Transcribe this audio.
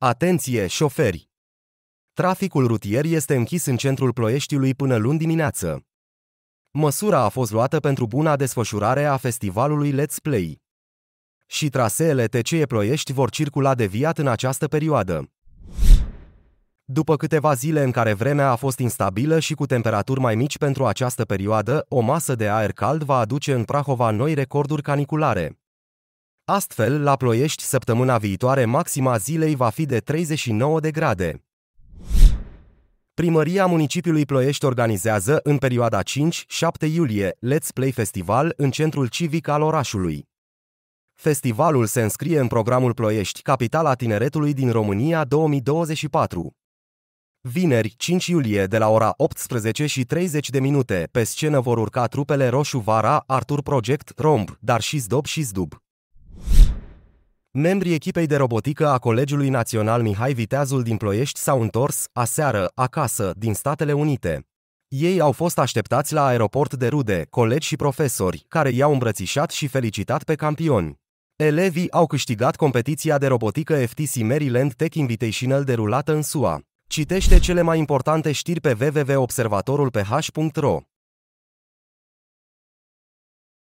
Atenție, șoferi! Traficul rutier este închis în centrul Ploieștiului până luni dimineață. Măsura a fost luată pentru buna desfășurare a festivalului Let's Play. Și traseele TCE Ploiești vor circula deviat în această perioadă. După câteva zile în care vremea a fost instabilă și cu temperaturi mai mici pentru această perioadă, o masă de aer cald va aduce în Prahova noi recorduri caniculare. Astfel, la ploiești săptămâna viitoare maxima zilei va fi de 39 de grade. Primăria municipiului Ploiești organizează în perioada 5-7 iulie Let's Play Festival în centrul civic al orașului. Festivalul se înscrie în programul Ploiești, capitala tineretului din România 2024. Vineri, 5 iulie, de la ora 18 și 30 de minute, pe scenă vor urca trupele Roșu Vara, Artur Project, Romb, dar și Zdob și Zdub. Membrii echipei de robotică a Colegiului Național Mihai Viteazul din Ploiești s-au întors, aseară, acasă, din Statele Unite. Ei au fost așteptați la aeroport de rude, colegi și profesori, care i-au îmbrățișat și felicitat pe campioni. Elevii au câștigat competiția de robotică FTC Maryland Tech Invitational derulată în SUA. Citește cele mai importante știri pe www.observatorulph.ro